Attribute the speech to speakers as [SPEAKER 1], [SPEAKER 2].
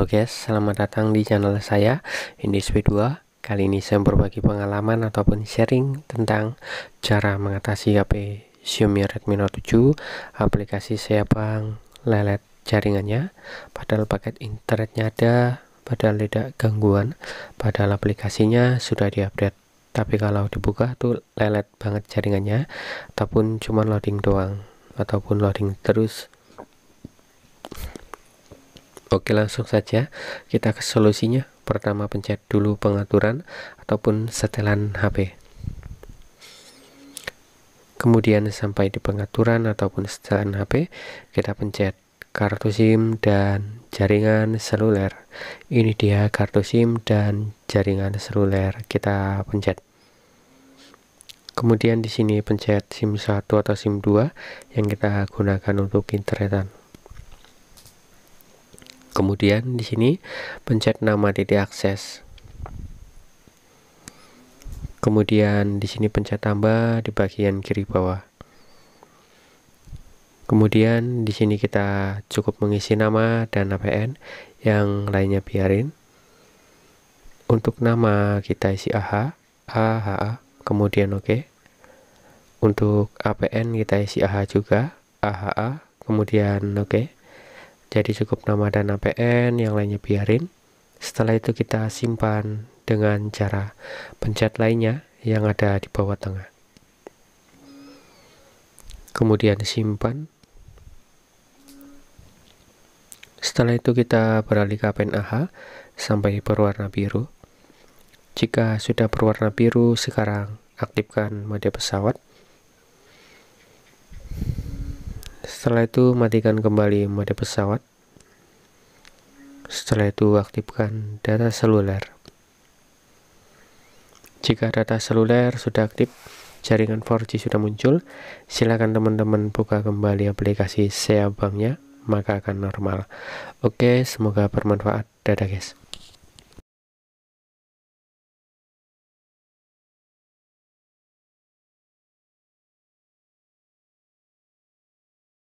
[SPEAKER 1] Halo guys, selamat datang di channel saya Indis V2 Kali ini saya berbagi pengalaman ataupun sharing tentang cara mengatasi HP Xiaomi Redmi Note 7 aplikasi saya bang lelet jaringannya padahal paket internetnya ada padahal tidak gangguan padahal aplikasinya sudah diupdate tapi kalau dibuka tuh lelet banget jaringannya ataupun cuma loading doang ataupun loading terus Oke langsung saja kita ke solusinya pertama pencet dulu pengaturan ataupun setelan HP kemudian sampai di pengaturan ataupun setelan HP kita pencet kartu SIM dan jaringan seluler ini dia kartu SIM dan jaringan seluler kita pencet kemudian di sini pencet SIM 1 atau SIM 2 yang kita gunakan untuk internetan Kemudian di sini pencet nama titik akses. Kemudian di sini pencet tambah di bagian kiri bawah. Kemudian di sini kita cukup mengisi nama dan APN, yang lainnya biarin. Untuk nama kita isi AH, AHA, kemudian oke. Okay. Untuk APN kita isi AH juga, AHA, kemudian oke. Okay jadi cukup nama dan APN yang lainnya biarin setelah itu kita simpan dengan cara pencet lainnya yang ada di bawah tengah kemudian simpan setelah itu kita beralih ke APN AH sampai berwarna biru jika sudah berwarna biru sekarang aktifkan mode pesawat Setelah itu matikan kembali mode pesawat. Setelah itu aktifkan data seluler. Jika data seluler sudah aktif, jaringan 4G sudah muncul, silakan teman-teman buka kembali aplikasi Seabangnya, maka akan normal. Oke, semoga bermanfaat. Dadah guys.